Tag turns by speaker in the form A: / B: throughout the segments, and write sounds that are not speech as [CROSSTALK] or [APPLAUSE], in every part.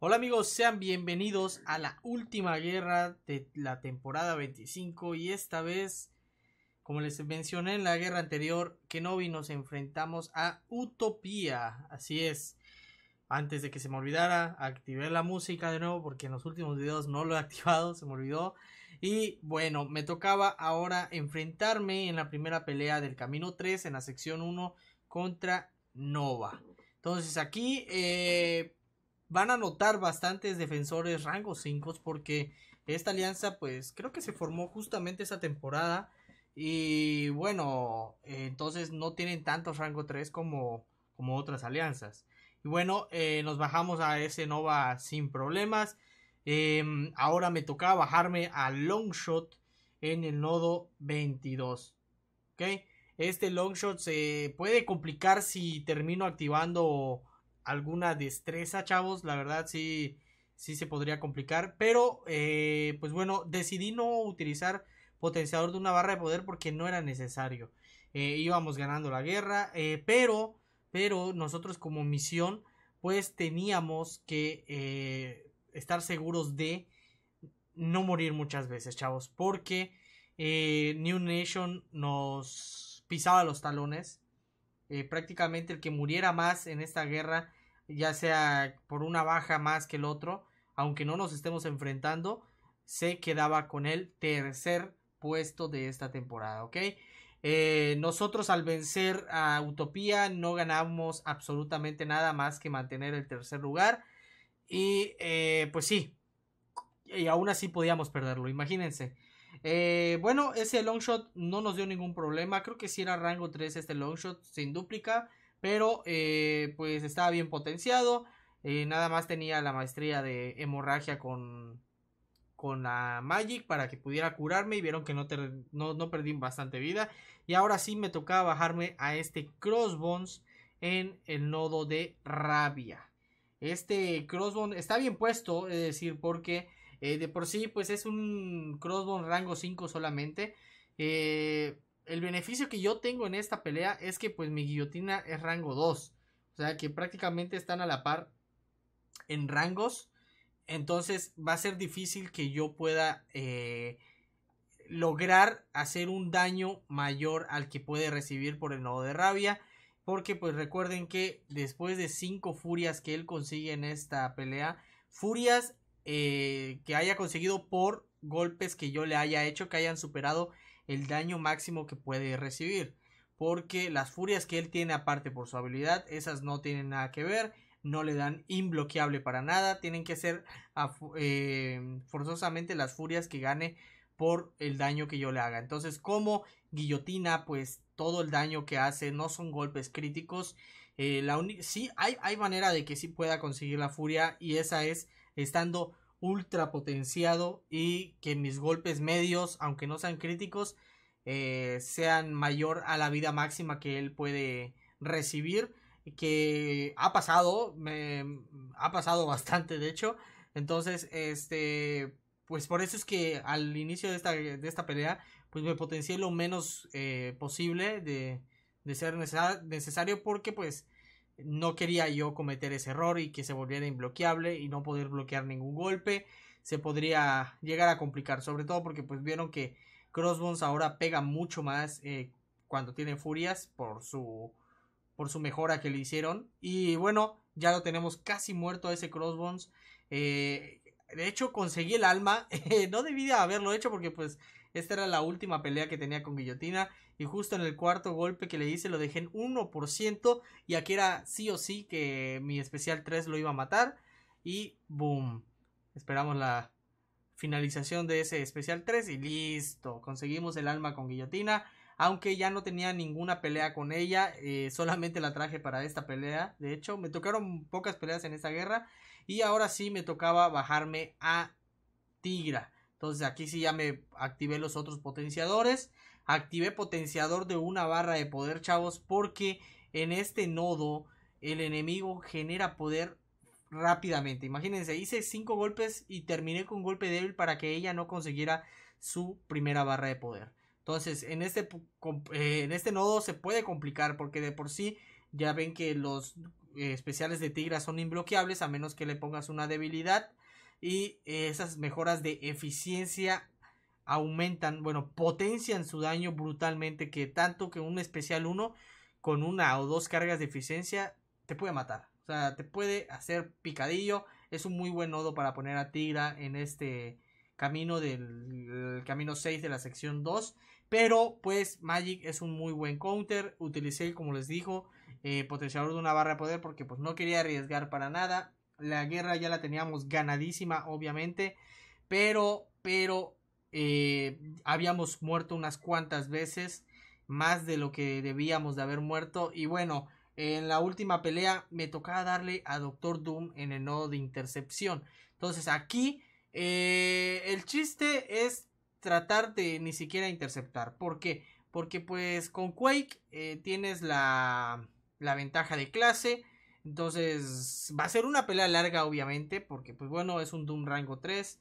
A: Hola amigos, sean bienvenidos a la última guerra de la temporada 25 y esta vez, como les mencioné en la guerra anterior, Kenobi nos enfrentamos a Utopía, así es. Antes de que se me olvidara, activé la música de nuevo porque en los últimos videos no lo he activado, se me olvidó. Y bueno, me tocaba ahora enfrentarme en la primera pelea del Camino 3 en la sección 1 contra Nova. Entonces aquí... Eh, van a notar bastantes defensores rango 5 porque esta alianza pues creo que se formó justamente esa temporada y bueno, entonces no tienen tanto rango 3 como, como otras alianzas. Y bueno, eh, nos bajamos a ese Nova sin problemas. Em, ahora me tocaba bajarme a Longshot en el nodo 22. okay Este Longshot se puede complicar si termino activando alguna destreza, chavos. La verdad sí, sí se podría complicar. Pero, eh, pues bueno, decidí no utilizar potenciador de una barra de poder porque no era necesario. Eh, íbamos ganando la guerra, eh, pero, pero nosotros como misión, pues teníamos que estar seguros de no morir muchas veces, chavos, porque New Nation nos pisaba los talones. prácticamente el que muriera más en esta guerra ya sea por una baja más que el otro, aunque no nos estemos enfrentando, se quedaba con el tercer puesto de esta temporada, ¿ok? Eh, nosotros al vencer a Utopía no ganamos absolutamente nada más que mantener el tercer lugar. Y eh, pues sí, y aún así podíamos perderlo, imagínense. Eh, bueno, ese long shot no nos dio ningún problema. Creo que si era rango 3 este long shot sin dúplica. Pero eh, pues estaba bien potenciado. Eh, nada más tenía la maestría de hemorragia con, la Magic para que pudiera curarme y vieron que no, no, perdí bastante vida. Y ahora sí me tocaba bajarme a este Crossbones en el nodo de Rabia. Este Crossbones está bien puesto, es decir, porque eh, de por sí pues es un Crossbones rango 5 solamente. Eh, el beneficio que yo tengo en esta pelea es que pues mi guillotina es rango 2. O sea que prácticamente están a la par en rangos. Entonces va a ser difícil que yo pueda eh, lograr hacer un daño mayor al que puede recibir por el nodo de rabia. Porque pues recuerden que después de 5 furias que él consigue en esta pelea, furias eh, que haya conseguido por golpes que yo le haya hecho, que hayan superado el daño máximo que puede recibir. Porque las furias que él tiene aparte por su habilidad, esas no tienen nada que ver, no le dan imbloqueable para nada, tienen que ser eh, forzosamente las furias que gane por el daño que yo le haga. Entonces, como guillotina, pues todo el daño que hace no son golpes críticos. Eh, la sí, hay, hay manera de que sí pueda conseguir la furia y esa es estando ultra potenciado y que mis golpes medios, aunque no sean críticos, eh, sean mayor a la vida máxima que él puede recibir. Que ha pasado, me, ha pasado [LAUGHS] bastante de hecho. Entonces, este, pues por eso es que al inicio de esta, de esta pelea, pues me potencié lo menos eh, posible de, de ser necesario porque pues no quería yo cometer ese error y que se volviera inbloqueable... y no poder bloquear ningún golpe. Se podría llegar a complicar, sobre todo porque pues vieron que Crossbones ahora pega mucho más eh, cuando tiene furias por su por su mejora que le hicieron. Y bueno, ya lo tenemos casi muerto ese Crossbones. Eh, de hecho conseguí el alma, [LAUGHS] eh, no debía haberlo hecho porque pues esta era la última pelea que tenía con Guillotina y justo en el cuarto golpe que le hice lo dejé en 1% y aquí era sí o sí que mi especial 3 lo iba a matar y boom, esperamos la finalización de ese especial 3 y listo, conseguimos el alma con Guillotina. Aunque ya no tenía ninguna pelea con ella, eh, solamente la traje para esta pelea. De hecho, me tocaron pocas peleas en esta guerra y ahora sí me tocaba bajarme a Tigra. Entonces aquí sí ya me activé los otros potenciadores. Activé potenciador de una barra de poder, chavos, porque en este nodo el enemigo genera poder rápidamente. Imagínense, hice cinco golpes y terminé con golpe débil para que ella no consiguiera su primera barra de poder. Entonces, en este, eh, en este nodo se puede complicar porque de por sí ya ven que los eh, especiales de Tigra son imbloqueables a menos que le pongas una debilidad. Y eh, esas mejoras de eficiencia aumentan, bueno, potencian su daño brutalmente. Que tanto que un especial 1 con una o dos cargas de eficiencia te puede matar. O sea, te puede hacer picadillo. Es un muy buen nodo para poner a Tigra en este camino del camino 6 de la sección 2. Pero pues Magic es un muy buen counter. Utilicé, como les dijo, eh, potenciador de una barra de poder porque pues no quería arriesgar para nada. La guerra ya la teníamos ganadísima, obviamente, pero, pero eh, habíamos muerto unas cuantas veces, más de lo que debíamos de haber muerto. Y bueno, en la última pelea me tocaba darle a Doctor Doom en el nodo de intercepción. Entonces aquí eh, el chiste es tratar de ni siquiera interceptar. ¿Por qué? Porque pues con Quake tienes la la ventaja de clase. Entonces va a ser una pelea larga obviamente porque pues bueno es un Doom rango 3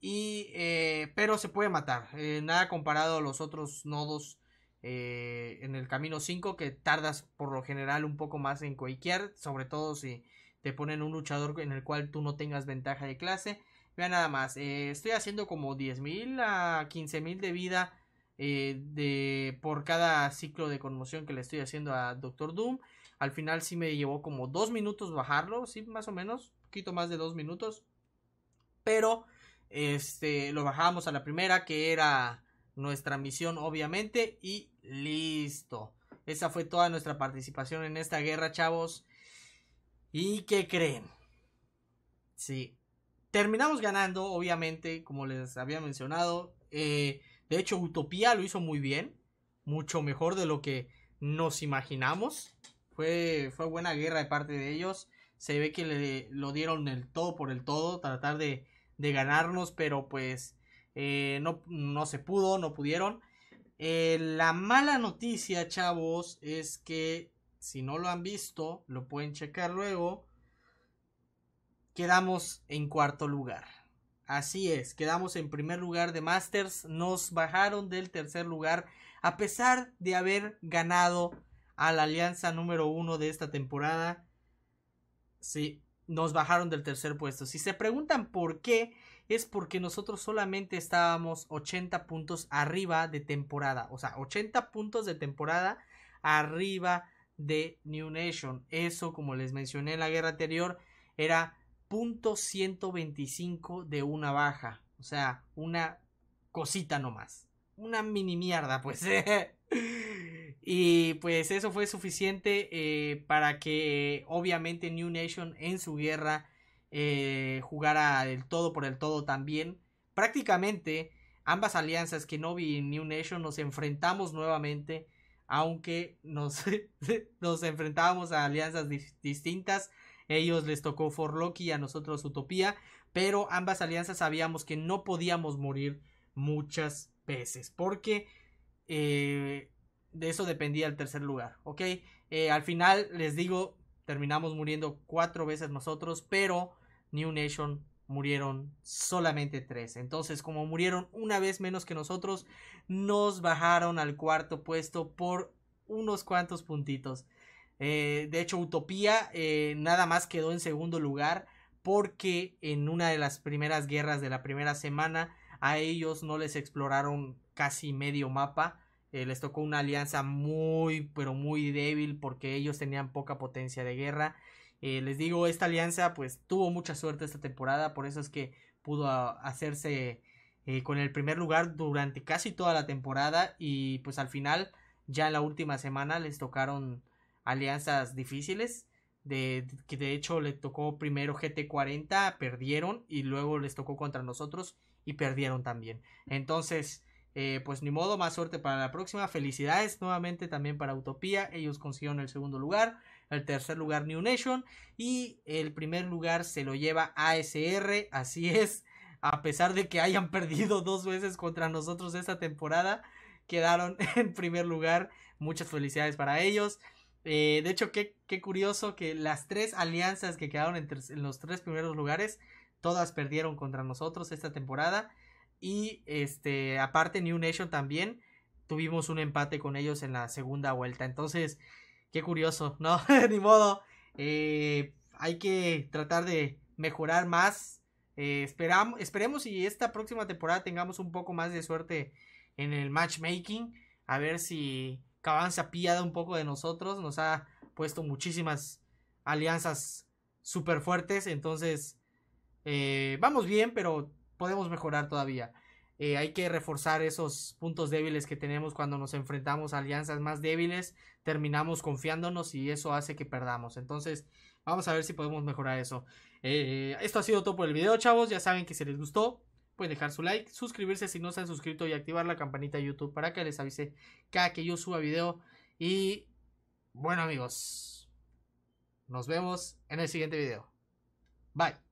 A: y eh, pero se puede matar. Eh, nada comparado a los otros nodos eh, en el camino 5 que tardas por lo general un poco más en coiquear, sobre todo si te ponen un luchador en el cual tú no tengas ventaja de clase. Vean nada más, estoy haciendo como 10.000 a 15.000 de vida eh, de, por cada ciclo de conmoción que le estoy haciendo a Doctor Doom. Al final sí me llevó como dos minutos bajarlo, sí, más o menos, un poquito más de dos minutos. Pero este, lo bajamos a la primera, que era nuestra misión, obviamente, y listo. Esa fue toda nuestra participación en esta guerra, chavos. ¿Y qué creen? Sí. Terminamos ganando, obviamente, como les había mencionado. Eh, de hecho, Utopía lo hizo muy bien, mucho mejor de lo que nos imaginamos. Fue, fue buena guerra de parte de ellos. Se ve que le, lo dieron el todo por el todo, tratar de, de ganarnos, pero pues eh, no, se pudo, no pudieron. Eh, la mala noticia, chavos, es que si no lo han visto, lo pueden checar luego. Quedamos en cuarto lugar. Así es, quedamos en primer lugar de Masters, nos bajaron del tercer lugar a pesar de haber ganado a la alianza número uno de esta temporada. Sí, nos bajaron del tercer puesto. Si se preguntan por qué, es porque nosotros solamente estábamos 80 puntos arriba de temporada. O sea, 80 puntos de temporada arriba de New Nation. Eso, como les mencioné en la guerra anterior, era .125 de una baja. O sea, una cosita nomás. Una mini mierda, pues. [LAUGHS] y pues eso fue suficiente eh, para que obviamente New Nation en su guerra eh, jugara del todo por el todo también. Prácticamente ambas alianzas, Kenobi y New Nation, nos enfrentamos nuevamente. Aunque nos, [LAUGHS] nos enfrentábamos a alianzas distintas ellos les tocó Forloki y a nosotros Utopía, pero ambas alianzas sabíamos que no podíamos morir muchas veces, porque eh, de eso dependía el tercer lugar, ¿ok? Eh, al final, les digo, terminamos muriendo cuatro veces nosotros, pero New Nation murieron solamente tres. Entonces, como murieron una vez menos que nosotros, nos bajaron al cuarto puesto por unos cuantos puntitos. Eh, de hecho, Utopía eh, nada más quedó en segundo lugar porque en una de las primeras guerras de la primera semana a ellos no les exploraron casi medio mapa. Eh, les tocó una alianza muy, pero muy débil porque ellos tenían poca potencia de guerra. les digo, esta alianza pues tuvo mucha suerte esta temporada, por eso es que pudo hacerse con el primer lugar durante casi toda la temporada y pues al final ya en la última semana les tocaron alianzas difíciles. De, que de hecho le tocó primero GT40, perdieron y luego les tocó contra nosotros y perdieron también. Entonces, eh, pues ni modo, más suerte para la próxima. Felicidades nuevamente también para Utopía. Ellos consiguieron el segundo lugar, el tercer lugar New Nation y el primer lugar se lo lleva ASR. Así es, a pesar de que hayan [LAUGHS] perdido dos veces contra nosotros esta temporada, quedaron [LAUGHS] en primer lugar. Muchas felicidades para ellos. Eh, de hecho, qué, qué, curioso que las tres alianzas que quedaron en los tres primeros lugares, todas perdieron contra nosotros esta temporada. Y este, aparte, New Nation también tuvimos un empate con ellos en la segunda vuelta. Entonces, qué curioso, ¿no? [LAUGHS] Ni modo. Eh, hay que tratar de mejorar más. Eh, esperamos esperemos y esta próxima temporada tengamos un poco más de suerte en el matchmaking. A ver si Cabanza pillada un poco de nosotros, nos ha puesto muchísimas alianzas súper fuertes, entonces eh, vamos bien, pero podemos mejorar todavía. Eh, hay que reforzar esos puntos débiles que tenemos cuando nos enfrentamos a alianzas más débiles, terminamos confiándonos y eso hace que perdamos. Entonces, vamos a ver si podemos mejorar eso. Eh, esto ha sido todo por el video, chavos. Ya saben que si les gustó, Pueden dejar su like, suscribirse si no se han suscrito y activar la campanita de YouTube para que les avise cada que yo suba video. Y bueno amigos, nos vemos en el siguiente video. Bye.